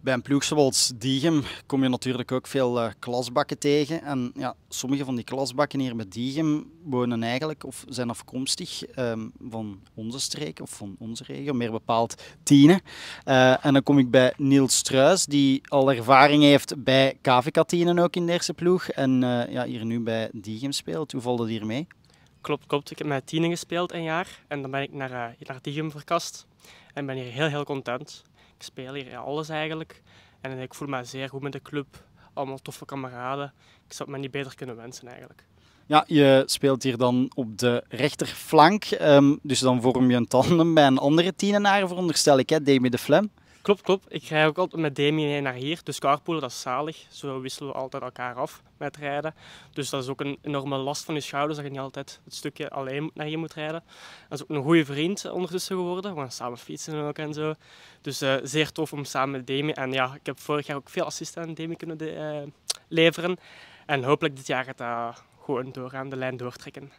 Bij een ploeg zoals Diegem kom je natuurlijk ook veel eh, klasbakken tegen. En ja, sommige van die klasbakken hier bij Diegem wonen eigenlijk of zijn afkomstig ehm, van onze streek of van onze regio, meer bepaald Tiene. Eh, en dan kom ik bij Niels Struis, die al ervaring heeft bij KVK Tienen ook in de ploeg. En eh, ja, hier nu bij Diegem speelt. Hoe valt het hier mee? Klopt, klopt. Ik heb met Tiene gespeeld een jaar en dan ben ik naar, naar Diegem verkast. En ben hier heel, heel content. Ik speel hier ja, alles eigenlijk. En ik voel me zeer goed met de club. Allemaal toffe kameraden. Ik zou het me niet beter kunnen wensen eigenlijk. Ja, je speelt hier dan op de rechterflank. Ehm, dus dan vorm je een tandem bij een andere tienenaar, veronderstel ik, hè? Demi de Flem. Klopt, klopt. Ik rij ook altijd met Demi naar hier. Dus carpoolen, dat is zalig. Zo wisselen we altijd elkaar af met rijden. Dus dat is ook een enorme last van je schouders, dat je niet altijd het stukje alleen naar hier moet rijden. Dat is ook een goede vriend ondertussen geworden. We samen fietsen ook en zo. Dus eh, zeer tof om samen met Demi. En ja, ik heb vorig jaar ook veel assistenten aan Demi kunnen eh, leveren. En hopelijk dit jaar gaat dat gewoon aan de lijn doortrekken.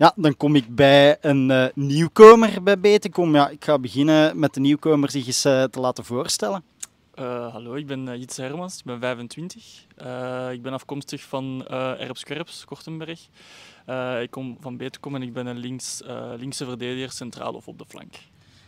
Ja, dan kom ik bij een eh, nieuwkomer bij Betekom. Ja, ik ga beginnen met de nieuwkomer zich eens eh, te laten voorstellen. Eh, hallo, ik ben Jits Hermans, ik ben 25. ik ben afkomstig van uh, Erpskerps, Kortenberg. ik kom van Betekom en ik ben een links, linkse verdediger, centraal of op de flank.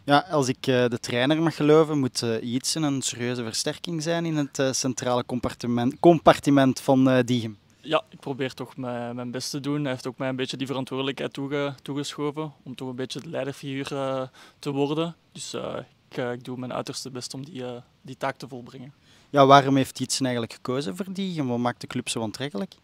Ja, als ik de trainer mag geloven, moet Jitsen een serieuze versterking zijn in het centrale compartiment, compartiment van Diegem ja, ik probeer toch mijn, mijn best te doen. Hij heeft ook mij een beetje die verantwoordelijkheid toege, toegeschoven om toch een beetje de leiderfiguur eh, te worden. Dus eh, ik, eh, ik, doe mijn uiterste best om die, die taak te volbrengen. Ja, waarom heeft Tietsen eigenlijk gekozen voor die en wat maakt de club zo aantrekkelijk?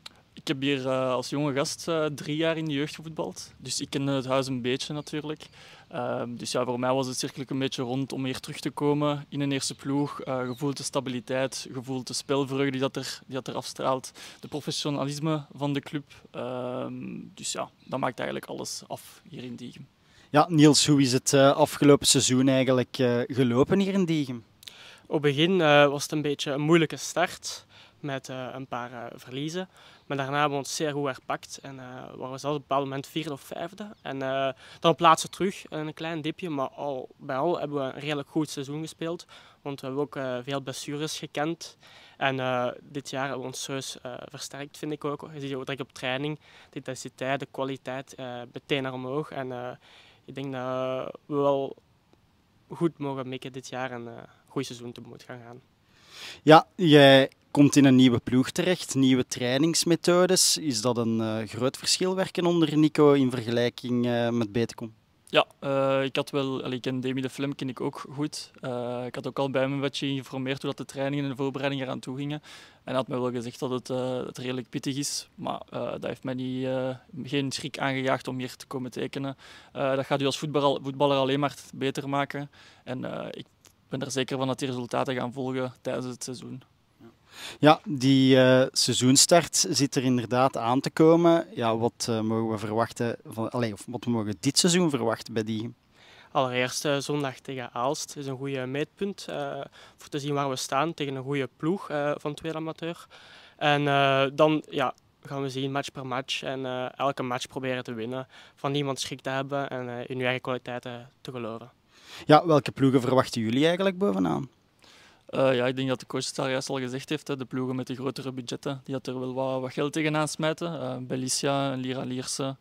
ik heb hier eh, als jonge gast eh, drie jaar in de jeugd gevoetbald. Dus ik kende het huis een beetje natuurlijk. Ehm, dus ja, voor mij was het cirkel een beetje rond om hier terug te komen in een eerste ploeg. Eh, gevoel de stabiliteit, gevoel de spelvreugde die dat, er, die dat er afstraalt. De professionalisme van de club. Ehm, dus ja, dat maakt eigenlijk alles af hier in Diegem. Ja, Niels, hoe is het afgelopen seizoen eigenlijk gelopen hier in Diegem? Op het begin was het een beetje een moeilijke start met eh, een paar eh, verliezen. Maar daarna hebben we ons zeer goed herpakt en waren we zelfs op een bepaald moment vierde of vijfde. En eh, dan op we terug een klein dipje, maar al bij al hebben we een redelijk goed seizoen gespeeld. Want we hebben ook veel blessures gekend. En dit jaar hebben we ons serieus versterkt, vind ik ook. Je ziet ook direct op training de intensiteit, de kwaliteit meteen naar omhoog. En ik denk dat we wel goed mogen mikken dit jaar en een goed seizoen moeten gaan gaan. Ja, jij komt in een nieuwe ploeg terecht, nieuwe trainingsmethodes. Is dat een eh, groot verschil werken onder Nico in vergelijking eh, met Betekom? Ja, uh, ik had wel, ik ken Demi de Flem ken ik ook goed. ik had ook al bij me een beetje geïnformeerd hoe dat de trainingen en de voorbereidingen eraan toe gingen. En had mij wel gezegd dat het, het redelijk pittig is, maar dat heeft mij niet, geen schrik aangejaagd om hier te komen tekenen. dat gaat u als voetballer, voetballer alleen maar beter maken. En ik ben er zeker van dat die resultaten gaan volgen tijdens het seizoen. Ja, die uh, seizoenstart zit er inderdaad aan te komen. Ja, wat eh, mogen we verwachten, van, allez, of wat mogen we dit seizoen verwachten bij die? Allereerst zondag tegen Aalst is een goede meetpunt eh, om te zien waar we staan tegen een goede ploeg van tweede amateur. En dan ja, gaan we zien match per match en elke match proberen te winnen. Van niemand schrik te hebben en in uw eigen kwaliteiten te geloven. Ja, welke ploegen verwachten jullie eigenlijk bovenaan? Eh, ja, ik denk dat de coach het daar juist al gezegd heeft. Hè. De ploegen met de grotere budgetten, die had er wel wat, wat geld tegenaan smijten. Uh, Belicia, Lira Lierse.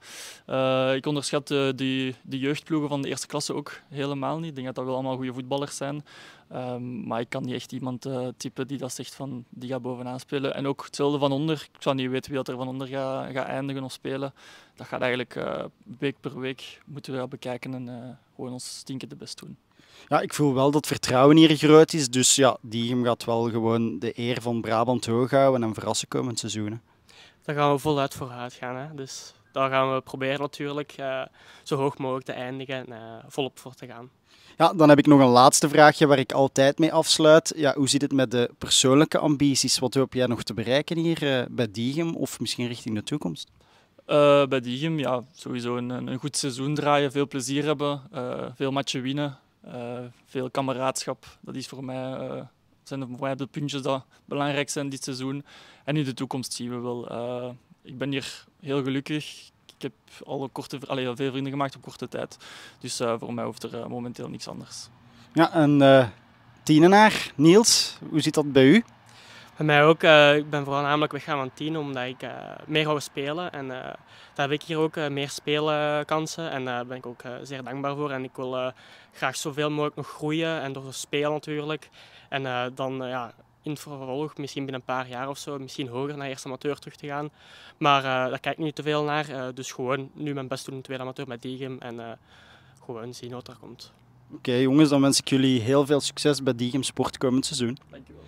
Eh, ik onderschat de, de, jeugdploegen van de eerste klasse ook helemaal niet. Ik denk dat dat wel allemaal goede voetballers zijn. Ehm, maar ik kan niet echt iemand typen die dat zegt van die gaat bovenaan spelen. En ook hetzelfde van onder. Ik zou niet weten wie dat er van onder gaat eindigen of spelen. Dat gaat eigenlijk week per week moeten we dat bekijken en gewoon ons stinken de best doen. Ja, ik voel wel dat vertrouwen hier groot is. Dus ja, Diegem gaat wel gewoon de eer van Brabant hoog houden en verrassen komend seizoen. Hè. Daar gaan we voluit vooruit gaan. Hè? Dus daar gaan we proberen natuurlijk eh, zo hoog mogelijk te eindigen en uh, volop voor te gaan. Ja, dan heb ik nog een laatste vraagje waar ik altijd mee afsluit. Ja, hoe zit het met de persoonlijke ambities? Wat hoop jij nog te bereiken hier eh, bij Diegem of misschien richting de toekomst? bij Diegem, ja, sowieso een, een, goed seizoen draaien, veel plezier hebben, veel matchen winnen, eh, veel kameraadschap, dat is voor mij, eh, zijn voor mij de puntjes die belangrijk zijn dit seizoen. En in de toekomst zien we wel. Eh, ik ben hier heel gelukkig ik heb al korte, veel vrienden gemaakt op korte tijd. Dus voor mij hoeft er momenteel niks anders. Ja, en uh, tienenaar, Niels, hoe zit dat bij u? Bij mij ook. Eh, ik ben vooral namelijk weggaan van 10 omdat ik eh, meer wou spelen. En eh, daar heb ik hier ook meer kansen En daar ben ik ook zeer dankbaar voor. En ik wil graag zoveel mogelijk nog groeien. En door te spelen natuurlijk. En dan ja, in het vervolg, misschien binnen een paar jaar of zo, misschien hoger naar eerste amateur terug te gaan. Maar daar kijk ik niet te veel naar. dus gewoon nu mijn best doen in tweede amateur met Digim. En gewoon zien wat er komt. Oké jongens, dan wens ik jullie heel veel succes bij Diegem Sport komend seizoen. Dankjewel.